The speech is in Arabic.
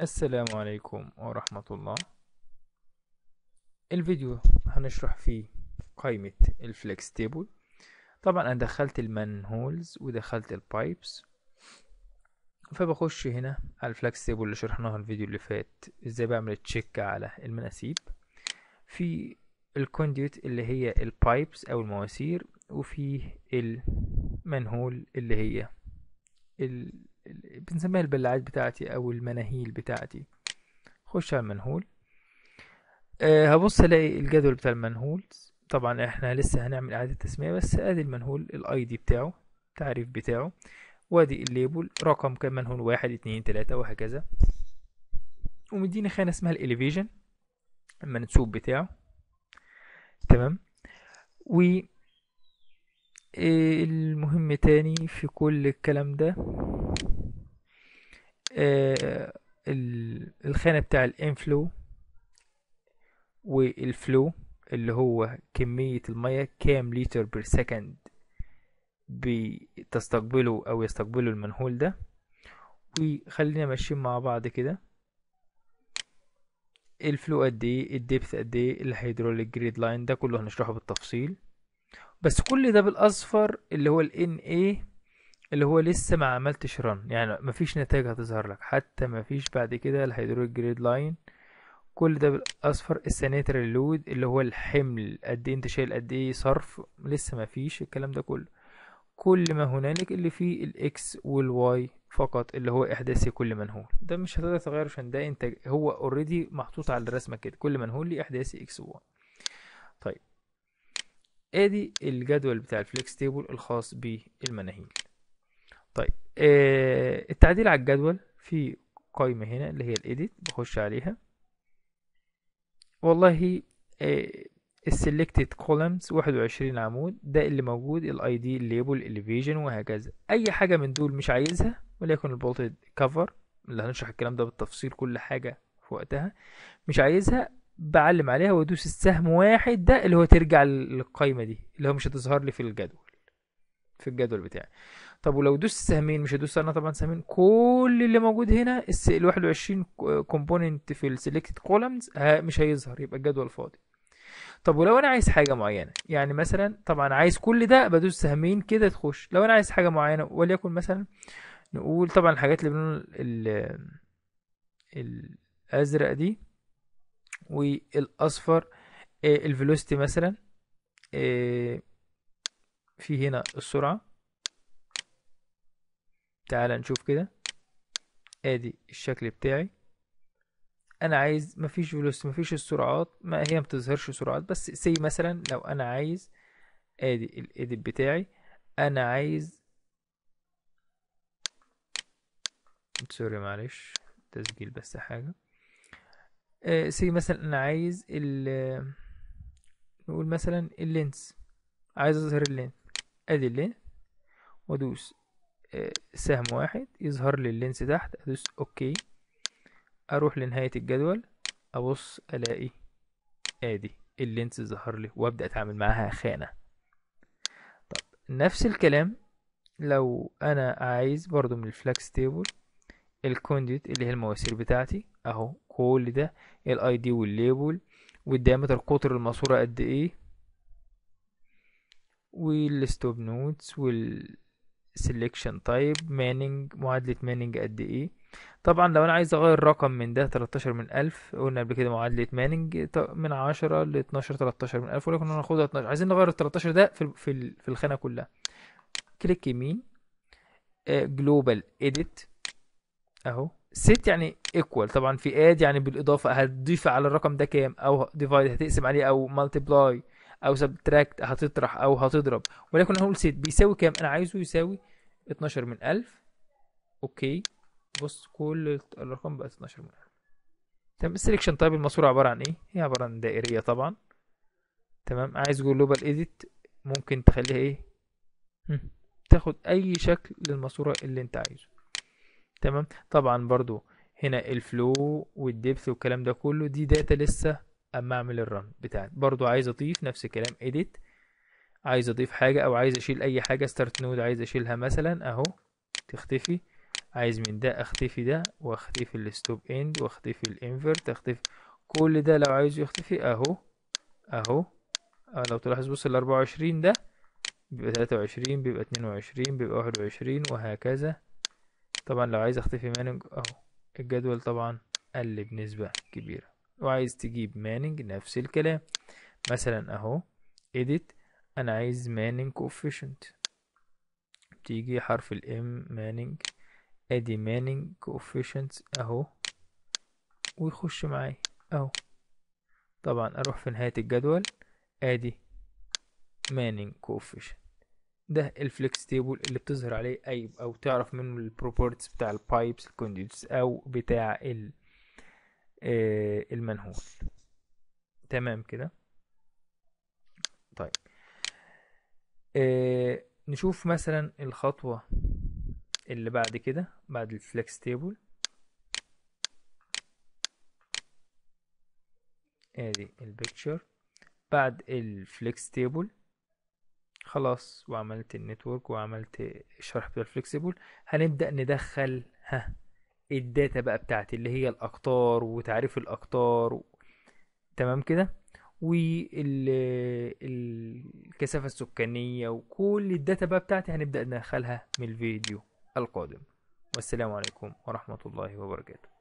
السلام عليكم ورحمة الله الفيديو هنشرح فيه قائمة الفليكس تيبل طبعا انا دخلت المان هولز ودخلت البايبس فبخش هنا على الفلكس تيبل اللي شرحناها الفيديو اللي فات ازاي بعمل تشيك على المناسيب في الكونديت اللي هي البايبس او المواسير وفي المنهول اللي هي بنسميها البلاعات بتاعتي او المناهيل بتاعتي خش على المنهول أه هبص الاقي الجدول بتاع المنهول طبعا احنا لسه هنعمل اعادة تسمية بس ادي المنهول الاي دي بتاعه التعريف بتاعه وادي الليبل رقم كان منهول واحد اتنين تلاتة وهكذا ومديني خانة اسمها الاليفيجن المنسوب بتاعه تمام و آه، المهم تاني في كل الكلام ده آه الخانة بتاع الانفلو والفلو اللي هو كمية المية كام لتر بير سكند بتستقبله او يستقبله المنهول ده وخلينا ماشيين مع بعض كده الفلو قد ايه الدبث قد ايه الهيدروليك جريد لاين ده كله هنشرحه بالتفصيل بس كل ده بالاصفر اللي هو ال NA اللي هو لسه ما عملتش رن يعني ما فيش نتائج هتظهر لك حتى ما فيش بعد كده الهيدروليك جريد لاين كل ده بالاصفر السنيتر لود اللي هو الحمل قد ايه انت شايل قد ايه صرف لسه ما فيش الكلام ده كله كل ما هنالك اللي فيه الاكس والواي فقط اللي هو احداثي كل منهول ده مش هتقدر تغيره عشان ده انت هو اوريدي محطوط على الرسمه كده كل منهول ليه احداثي اكس وواي طيب ادي الجدول بتاع الفليكس تيبل الخاص بالمناهيل طيب آه التعديل على الجدول في قائمة هنا اللي هي الإيديت بخش عليها والله السيلكتد السلكتد كولمز 21 عمود ده اللي موجود الاي دي الليبل الفيجن وهكذا اي حاجه من دول مش عايزها وليكن البولتد كفر اللي هنشرح الكلام ده بالتفصيل كل حاجه في وقتها مش عايزها بعلم عليها وادوس السهم واحد ده اللي هو ترجع للقايمه دي اللي هو مش هتظهر لي في الجدول في الجدول بتاعي طب ولو دوس سهمين مش هدوس انا طبعا سهمين كل اللي موجود هنا ال 21 كومبوننت في السيلكتد كولمز مش هيظهر يبقى الجدول فاضي طب ولو انا عايز حاجه معينه يعني مثلا طبعا عايز كل ده بدوس سهمين كده تخش لو انا عايز حاجه معينه وليكن مثلا نقول طبعا الحاجات اللي ال الازرق دي والاصفر آه، الفيلوستي مثلا آه، في هنا السرعه تعال نشوف كده ادي الشكل بتاعي انا عايز مفيش فلوس مفيش السرعات ما هي متظهرش سرعات بس سي مثلا لو انا عايز ادي الايديت بتاعي انا عايز سوري معلش تسجيل بس حاجة آه، سي مثلا انا عايز ال نقول مثلا اللينس عايز اظهر اللينس ادي اللينس وادوس سهم واحد يظهر لي اللينس تحت ادوس اوكي اروح لنهاية الجدول ابص الاقي ادي اللينس ظهر لي وابدا اتعامل معاها خانة طب نفس الكلام لو انا عايز برضو من الفلاكس تيبل الكونديت اللي هي المواسير بتاعتي اهو كل ده الاي دي والليبل والديامتر قطر الماسورة قد ايه والستوب نوتس وال سيلكشن تايب ماننج معادلة ماننج قد ايه طبعا لو انا عايز اغير رقم من ده 13 من 1000 قلنا قبل كده معادلة ماننج من 10 ل 12 13 من 1000 ولكن هناخدها 12 عايزين نغير ال 13 ده في في, في الخانة كلها كليك يمين جلوبال آه، اديت اهو ست يعني ايكوال طبعا في اد يعني بالاضافه هتضيف على الرقم ده كام او ديفايد هتقسم عليه او ملتبلاي او سبتراكت هتطرح او هتضرب ولكن هنقول سيت بيساوي كام انا عايزه يساوي 12 من 1000 اوكي بص كل الارقام بقت 12 من 1000 تمام السلكشن طيب الماسوره عباره عن ايه هي عباره عن دائريه طبعا تمام عايز جلوبال اديت ممكن تخليها ايه تاخد اي شكل للماسوره اللي انت عايزه تمام طبعا برضو هنا الفلو والديبث والكلام ده كله دي داتا لسه اما اعمل الرن بتاعتي برضو عايز اضيف نفس الكلام edit عايز اضيف حاجة او عايز اشيل اي حاجة start node عايز اشيلها مثلا اهو تختفي عايز من ده اختفي ده واختفي الستوب اند واختفي الانفرت اختفي كل ده لو عايزه يختفي اهو اهو آه، لو تلاحظ بص ال 24 ده بيبقى 23 بيبقى 22 بيبقى 21 وهكذا طبعا لو عايز اختفي مانج اهو الجدول طبعا قل بنسبة كبيرة وعايز تجيب ماننج نفس الكلام مثلا اهو edit انا عايز ماننج coefficient بتيجي حرف الام ماننج ادي ماننج coefficient اهو ويخش معايا اهو طبعا اروح في نهاية الجدول ادي ماننج coefficient ده الفليكس تيبل اللي بتظهر عليه اي او تعرف منه البروبورتس بتاع البايبس الكونديتس او بتاع ال آه، المنهول تمام كده طيب آه، نشوف مثلا الخطوة اللي بعد كده بعد الفلكس تيبل ادي البيكتشر بعد الفليكس تيبل خلاص وعملت النتورك وعملت الشرح بتاع الفليكسيبل هنبدأ ندخل ها الداتا بقى بتاعتي اللي هي الاقطار وتعريف الاقطار و... تمام كده والكثافة السكانية وكل الداتا بقى بتاعتي هنبدأ ندخلها من الفيديو القادم والسلام عليكم ورحمة الله وبركاته